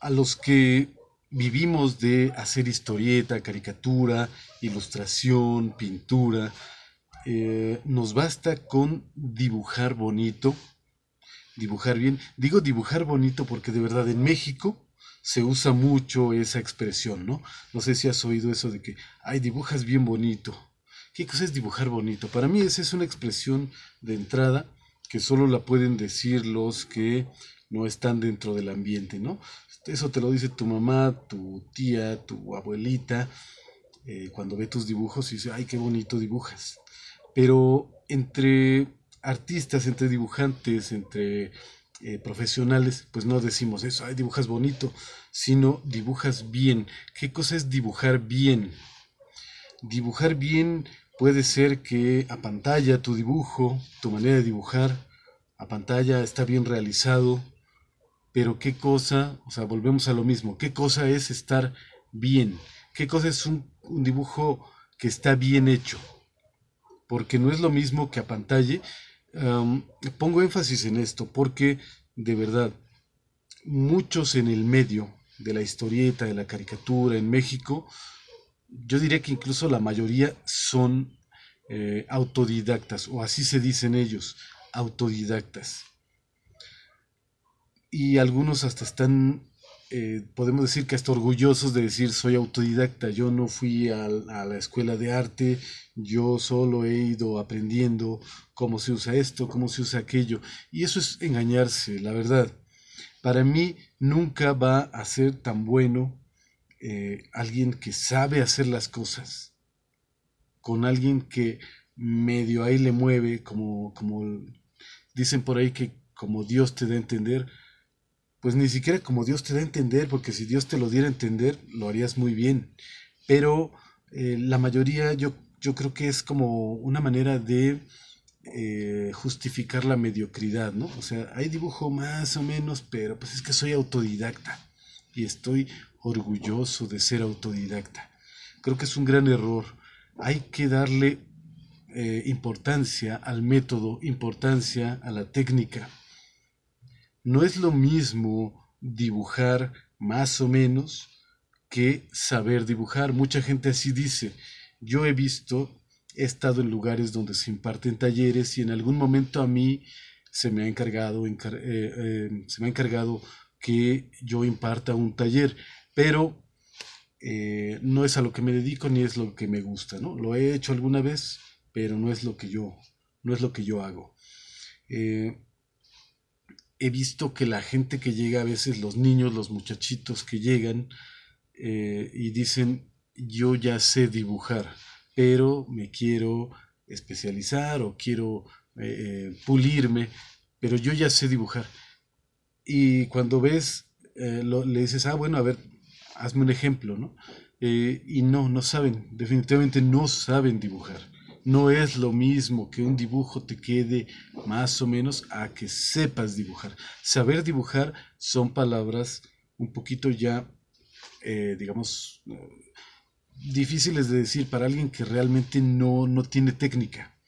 a los que vivimos de hacer historieta, caricatura, ilustración, pintura, eh, nos basta con dibujar bonito, dibujar bien. Digo dibujar bonito porque de verdad en México se usa mucho esa expresión, ¿no? No sé si has oído eso de que, ay, dibujas bien bonito. ¿Qué cosa es dibujar bonito? Para mí esa es una expresión de entrada que solo la pueden decir los que no están dentro del ambiente, ¿no? Eso te lo dice tu mamá, tu tía, tu abuelita, eh, cuando ve tus dibujos y dice, ay, qué bonito dibujas. Pero entre artistas, entre dibujantes, entre eh, profesionales, pues no decimos eso, ay, dibujas bonito, sino dibujas bien. ¿Qué cosa es dibujar bien? Dibujar bien puede ser que a pantalla tu dibujo, tu manera de dibujar, a pantalla está bien realizado, pero qué cosa, o sea, volvemos a lo mismo, qué cosa es estar bien, qué cosa es un, dibujo que está bien hecho, porque no es lo mismo que a pantalla. pongo énfasis en esto porque, de verdad, muchos en el medio de la historieta, de la caricatura en México, yo diría que incluso la mayoría son eh, autodidactas, o así se dicen ellos, autodidactas y algunos hasta están, eh, podemos decir que hasta orgullosos de decir soy autodidacta, yo no fui a, la escuela de arte, yo solo he ido aprendiendo cómo se usa esto, cómo se usa aquello. Y eso es engañarse, la verdad. Para mí nunca va a ser tan bueno eh, alguien que sabe hacer las cosas con alguien que medio ahí le mueve, como, como dicen por ahí que como Dios te da a entender, pues ni siquiera como Dios te da a entender, porque si Dios te lo diera a entender, lo harías muy bien. Pero eh, la mayoría yo, yo creo que es como una manera de eh, justificar la mediocridad, ¿no? O sea, hay dibujo más o menos, pero pues es que soy autodidacta y estoy orgulloso de ser autodidacta. Creo que es un gran error. Hay que darle eh, importancia al método, importancia a la técnica no es lo mismo dibujar más o menos que saber dibujar. Mucha gente así dice. Yo he visto, he estado en lugares donde se imparten talleres y en algún momento a mí se me ha encargado, eh, em, se me ha encargado que yo imparta un taller, pero eh, no es a lo que me dedico ni es lo que me gusta, ¿no? Lo he hecho alguna vez, pero no es lo que yo, no es lo que yo hago. Eh, he visto que la gente que llega, a veces los niños, los muchachitos que llegan eh, y dicen, yo ya sé dibujar, pero me quiero especializar o quiero eh, eh, pulirme, pero yo ya sé dibujar. Y cuando ves, le dices, ah, bueno, a ver, hazme un ejemplo, ¿no? y no, no saben, definitivamente no saben dibujar no es lo mismo que un dibujo te quede más o menos a que sepas dibujar. Saber dibujar son palabras un poquito ya, eh, digamos, eh, difíciles de decir para alguien que realmente no, no tiene técnica.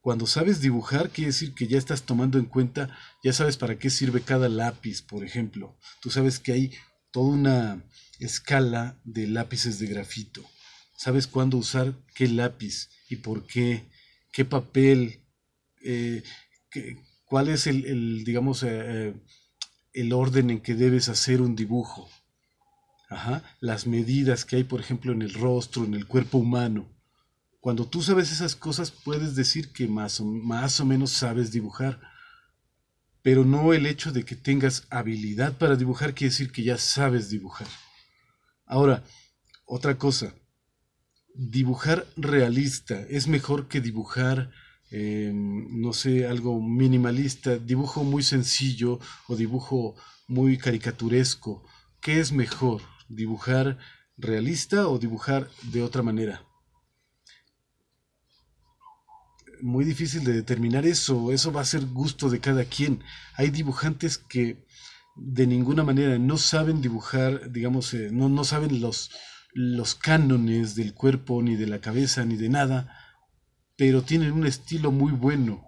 Cuando sabes dibujar, quiere decir que ya estás tomando en cuenta, ya sabes para qué sirve cada lápiz, por ejemplo. Tú sabes que hay toda una escala de lápices de grafito sabes cuándo usar qué lápiz y por qué, qué papel, eh, cuál es el, el digamos, eh, eh, el orden en que debes hacer un dibujo. Ajá. Las medidas que hay, por ejemplo, en el rostro, en el cuerpo humano. Cuando tú sabes esas cosas, puedes decir que más o, más o menos sabes dibujar. Pero no el hecho de que tengas habilidad para dibujar quiere decir que ya sabes dibujar. Ahora, otra cosa, dibujar realista es mejor que dibujar, em, no sé, algo minimalista, dibujo muy sencillo o dibujo muy caricaturesco. ¿Qué es mejor? ¿Dibujar realista o dibujar de otra manera? Muy difícil de determinar eso, eso va a ser gusto de cada quien. Hay dibujantes que de ninguna manera no saben dibujar, digamos, eh, no saben los, los cánones del cuerpo, ni de la cabeza, ni de nada, pero tienen un estilo muy bueno.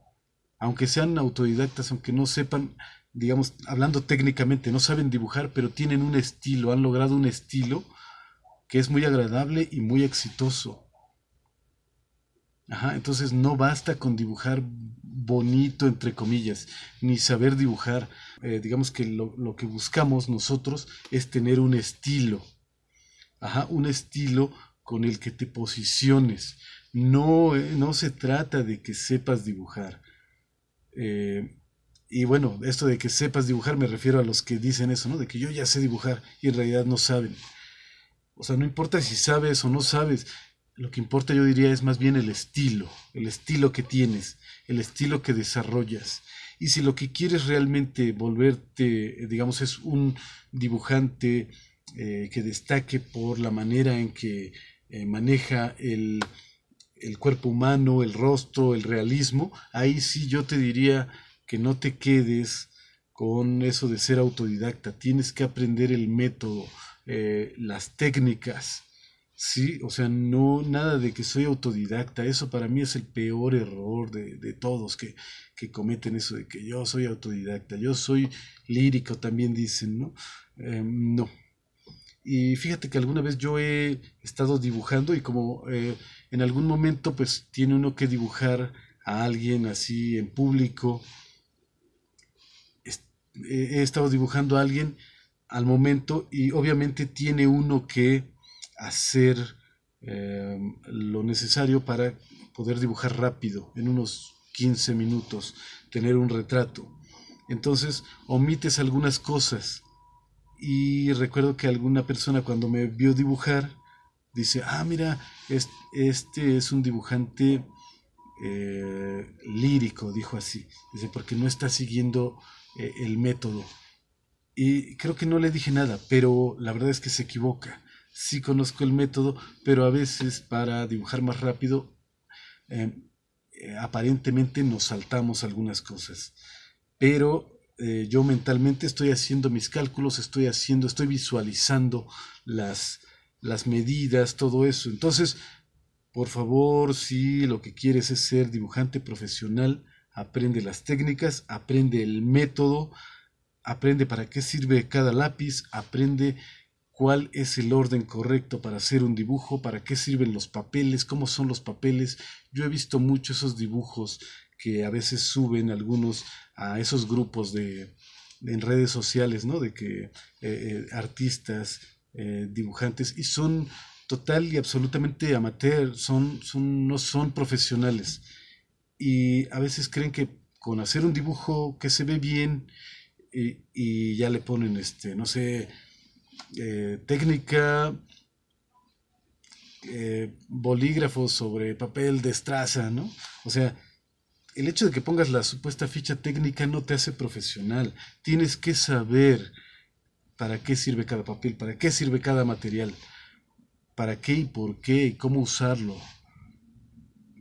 Aunque sean autodidactas, aunque no sepan, digamos, hablando técnicamente, no saben dibujar, pero tienen un estilo, han logrado un estilo que es muy agradable y muy exitoso. Ajá, entonces no basta con dibujar bonito, entre comillas, ni saber dibujar. Eh, digamos que lo, lo que buscamos nosotros es tener un estilo. Ajá, un estilo con el que te posiciones. No, eh, no se trata de que sepas dibujar. Eh, y bueno, esto de que sepas dibujar me refiero a los que dicen eso, ¿no? De que yo ya sé dibujar y en realidad no saben. O sea, no importa si sabes o no sabes, lo que importa yo diría es más bien el estilo, el estilo que tienes, el estilo que desarrollas. Y si lo que quieres realmente volverte, eh, digamos, es un dibujante eh, que destaque por la manera en que eh, maneja el, cuerpo humano, el rostro, el realismo, ahí sí yo te diría que no te quedes con eso de ser autodidacta, tienes que aprender el método, eh, las técnicas, ¿sí? O sea, no, nada de que soy autodidacta, eso para mí es el peor error de, todos que, que, cometen eso de que yo soy autodidacta, yo soy lírico, también dicen, ¿no? Em, no, y fíjate que alguna vez yo he estado dibujando y como eh, en algún momento pues tiene uno que dibujar a alguien así en público, eh, he estado dibujando a alguien al momento y obviamente tiene uno que hacer eh, lo necesario para poder dibujar rápido, en unos 15 minutos, tener un retrato. Entonces omites algunas cosas y recuerdo que alguna persona cuando me vio dibujar, dice, ah, mira, este es un dibujante eh, lírico, dijo así. Dice, porque no está siguiendo eh, el método. Y creo que no le dije nada, pero la verdad es que se equivoca. Sí conozco el método, pero a veces para dibujar más rápido, em, eh, aparentemente nos saltamos algunas cosas. Pero eh, yo mentalmente estoy haciendo mis cálculos, estoy haciendo, estoy visualizando las, las medidas, todo eso. Entonces, por favor, si lo que quieres es ser dibujante profesional, aprende las técnicas, aprende el método, aprende para qué sirve cada lápiz, aprende cuál es el orden correcto para hacer un dibujo, para qué sirven los papeles, cómo son los papeles. Yo he visto mucho esos dibujos que a veces suben algunos a esos grupos de, en redes sociales, ¿no? De que eh, eh, artistas, eh, dibujantes, y son total y absolutamente amateur, son, no son profesionales. Y a veces creen que con hacer un dibujo que se ve bien y, ya le ponen, este, no sé, técnica, eh, bolígrafo sobre papel de ¿no? O sea, el hecho de que pongas la supuesta ficha técnica no te hace profesional. Tienes que saber para qué sirve cada papel, para qué sirve cada material, para qué y por qué y cómo usarlo.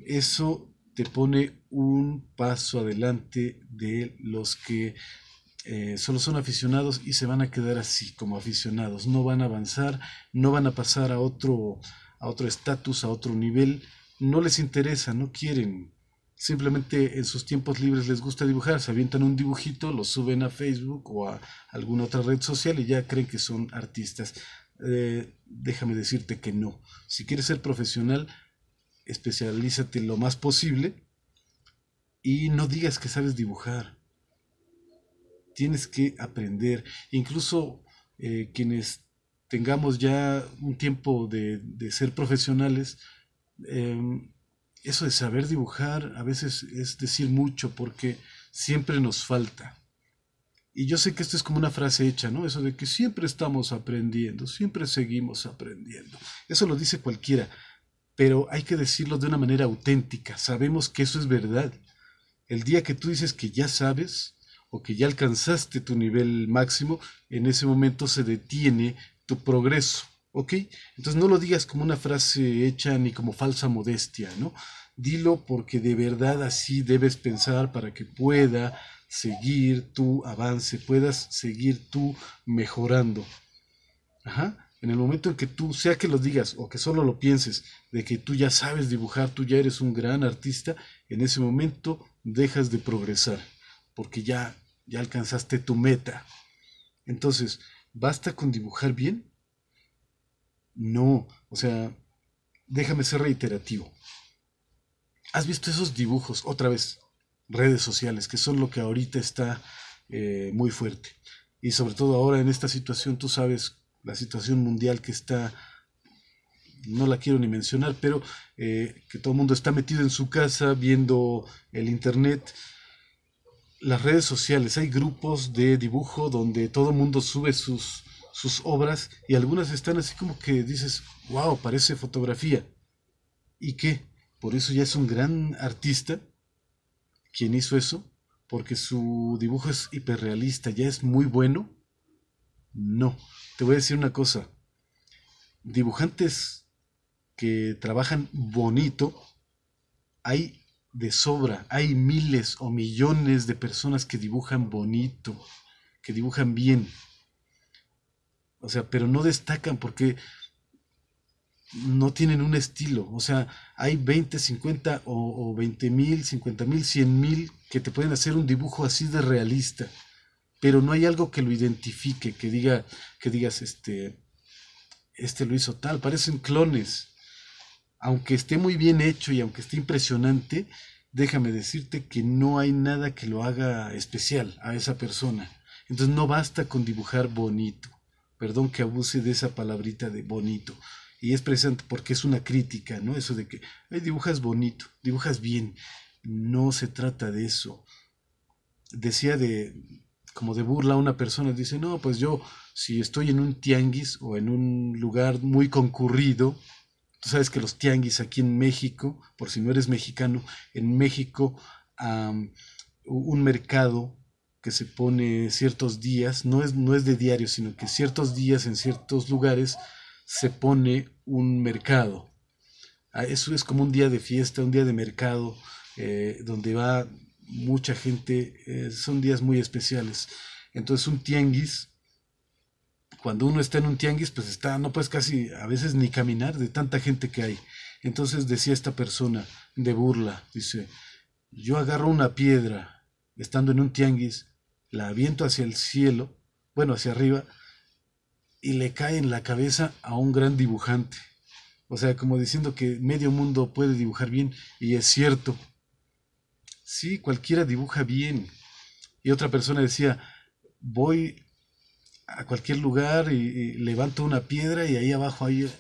Eso te pone un paso adelante de los que eh, solo son aficionados y se van a quedar así como aficionados. No van a avanzar, no van a pasar a otro a otro estatus, a otro nivel. No les interesa, no quieren simplemente en sus tiempos libres les gusta dibujar, se avientan un dibujito, lo suben a Facebook o a alguna otra red social y ya creen que son artistas. Eh, déjame decirte que no. Si quieres ser profesional, especialízate lo más posible y no digas que sabes dibujar. Tienes que aprender. Incluso eh, quienes tengamos ya un tiempo de, ser profesionales, em, eso de saber dibujar a veces es decir mucho porque siempre nos falta. Y yo sé que esto es como una frase hecha, ¿no? Eso de que siempre estamos aprendiendo, siempre seguimos aprendiendo. Eso lo dice cualquiera, pero hay que decirlo de una manera auténtica. Sabemos que eso es verdad. El día que tú dices que ya sabes o que ya alcanzaste tu nivel máximo, en ese momento se detiene tu progreso. ¿Ok? Entonces no lo digas como una frase hecha ni como falsa modestia, ¿no? Dilo porque de verdad así debes pensar para que pueda seguir tu avance, puedas seguir tú mejorando. Ajá. En el momento en que tú, sea que lo digas o que solo lo pienses, de que tú ya sabes dibujar, tú ya eres un gran artista, en ese momento dejas de progresar, porque ya, ya alcanzaste tu meta. Entonces, basta con dibujar bien no, o sea, déjame ser reiterativo. ¿Has visto esos dibujos? Otra vez, redes sociales, que son lo que ahorita está eh, muy fuerte. Y sobre todo ahora en esta situación, tú sabes, la situación mundial que está, no la quiero ni mencionar, pero eh, que todo el mundo está metido en su casa viendo el Internet. Las redes sociales, hay grupos de dibujo donde todo el mundo sube sus, sus obras y algunas están así como que dices, wow, parece fotografía. ¿Y qué? Por eso ya es un gran artista quien hizo eso, porque su dibujo es hiperrealista, ya es muy bueno. No, te voy a decir una cosa. Dibujantes que trabajan bonito, hay de sobra, hay miles o millones de personas que dibujan bonito, que dibujan bien. O sea, pero no destacan porque no tienen un estilo. O sea, hay 20, 50 o, 20 mil, 50 mil, 100 mil que te pueden hacer un dibujo así de realista. Pero no hay algo que lo identifique, que diga, que digas, este, este lo hizo tal. Parecen clones. Aunque esté muy bien hecho y aunque esté impresionante, déjame decirte que no hay nada que lo haga especial a esa persona. Entonces no basta con dibujar bonito perdón que abuse de esa palabrita de bonito. Y es presente porque es una crítica, ¿no? Eso de que dibujas bonito, dibujas bien. No se trata de eso. Decía de, como de burla una persona, dice, no, pues yo, si estoy en un tianguis o en un lugar muy concurrido, tú sabes que los tianguis aquí en México, por si no eres mexicano, en México un mercado que se pone ciertos días, no es, no es de diario, sino que ciertos días en ciertos lugares se pone un mercado. Ah, eso es como un día de fiesta, un día de mercado, eh, donde va mucha gente, eh, son días muy especiales. Entonces un tianguis, cuando uno está en un tianguis, pues está, no puedes casi a veces ni caminar de tanta gente que hay. Entonces decía esta persona de burla, dice, yo agarro una piedra estando en un tianguis la aviento hacia el cielo, bueno, hacia arriba, y le cae en la cabeza a un gran dibujante. O sea, como diciendo que medio mundo puede dibujar bien, y es cierto. Sí, cualquiera dibuja bien. Y otra persona decía, voy a cualquier lugar y, levanto una piedra y ahí abajo ahí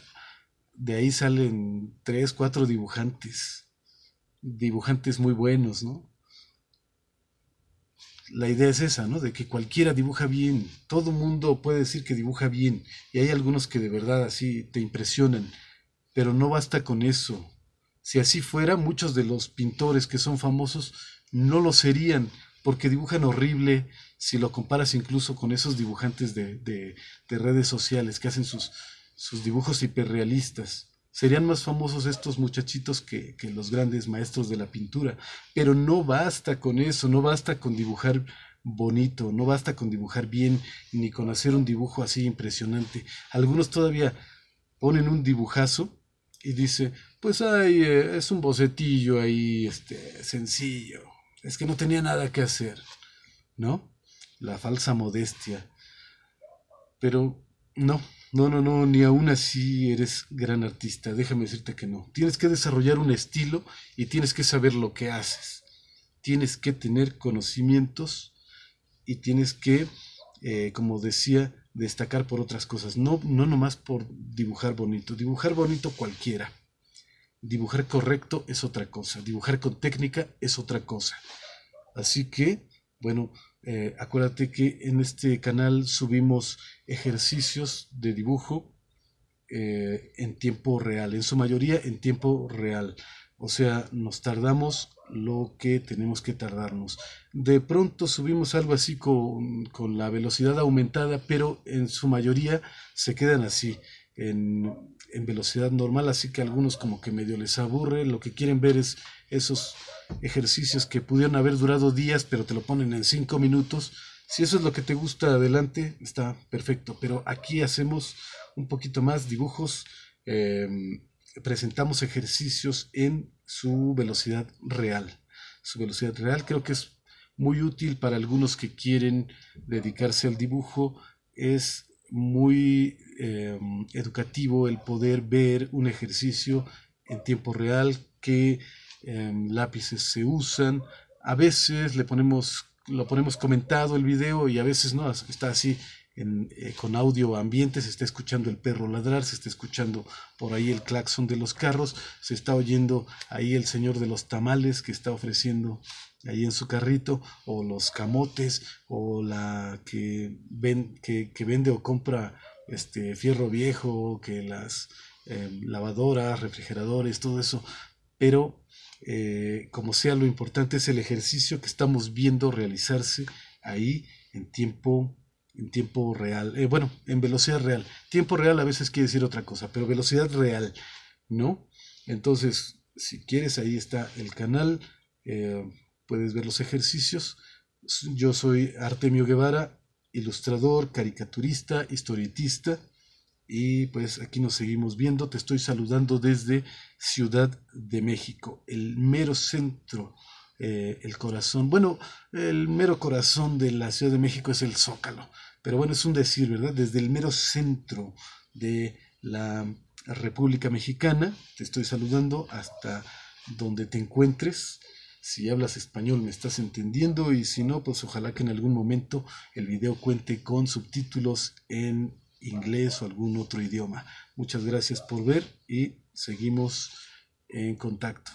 de ahí salen tres, cuatro dibujantes. Dibujantes muy buenos, ¿no? la idea es esa, ¿no? De que cualquiera dibuja bien, todo mundo puede decir que dibuja bien, y hay algunos que de verdad así te impresionan, pero no basta con eso. Si así fuera, muchos de los pintores que son famosos no lo serían, porque dibujan horrible si lo comparas incluso con esos dibujantes de, redes sociales que hacen sus, sus dibujos hiperrealistas. Serían más famosos estos muchachitos que, los grandes maestros de la pintura. Pero no basta con eso, no basta con dibujar bonito, no basta con dibujar bien ni con hacer un dibujo así impresionante. Algunos todavía ponen un dibujazo y dice, pues ay, eh, es un bocetillo ahí, este, sencillo. Es que no tenía nada que hacer, ¿no? La falsa modestia. Pero no, no, no, no, ni aún así eres gran artista, déjame decirte que no. Tienes que desarrollar un estilo y tienes que saber lo que haces. Tienes que tener conocimientos y tienes que, eh, como decía, destacar por otras cosas. No, no nomás por dibujar bonito. Dibujar bonito cualquiera. Dibujar correcto es otra cosa. Dibujar con técnica es otra cosa. Así que, bueno, eh, acuérdate que en este canal subimos ejercicios de dibujo eh, en tiempo real, en su mayoría en tiempo real. O sea, nos tardamos lo que tenemos que tardarnos. De pronto subimos algo así con, con la velocidad aumentada, pero en su mayoría se quedan así, en en velocidad normal, así que a algunos como que medio les aburre, lo que quieren ver es esos ejercicios que pudieron haber durado días, pero te lo ponen en cinco minutos. Si eso es lo que te gusta, adelante, está perfecto, pero aquí hacemos un poquito más dibujos, em, presentamos ejercicios en su velocidad real. Su velocidad real creo que es muy útil para algunos que quieren dedicarse al dibujo, es muy em, educativo el poder ver un ejercicio en tiempo real, qué em, lápices se usan. A veces le ponemos, lo ponemos comentado el video y a veces no, está así eh, con audio ambiente, se está escuchando el perro ladrar, se está escuchando por ahí el claxon de los carros, se está oyendo ahí el señor de los tamales que está ofreciendo ahí en su carrito, o los camotes, o la que, que, vende o compra este fierro viejo, que las em, lavadoras, refrigeradores, todo eso. Pero eh, como sea, lo importante es el ejercicio que estamos viendo realizarse ahí en tiempo en tiempo real, eh, bueno, en velocidad real. Tiempo real a veces quiere decir otra cosa, pero velocidad real, ¿no? Entonces, si quieres, ahí está el canal, eh, puedes ver los ejercicios. Yo soy Artemio Guevara, ilustrador, caricaturista, historietista, y pues aquí nos seguimos viendo. Te estoy saludando desde Ciudad de México, el mero centro. Eh, el corazón, bueno, el mero corazón de la Ciudad de México es el Zócalo. Pero bueno, es un decir, ¿verdad? Desde el mero centro de la República Mexicana, te estoy saludando hasta donde te encuentres. Si hablas español me estás entendiendo y si no, pues ojalá que en algún momento el video cuente con subtítulos en inglés o algún otro idioma. Muchas gracias por ver y seguimos en contacto.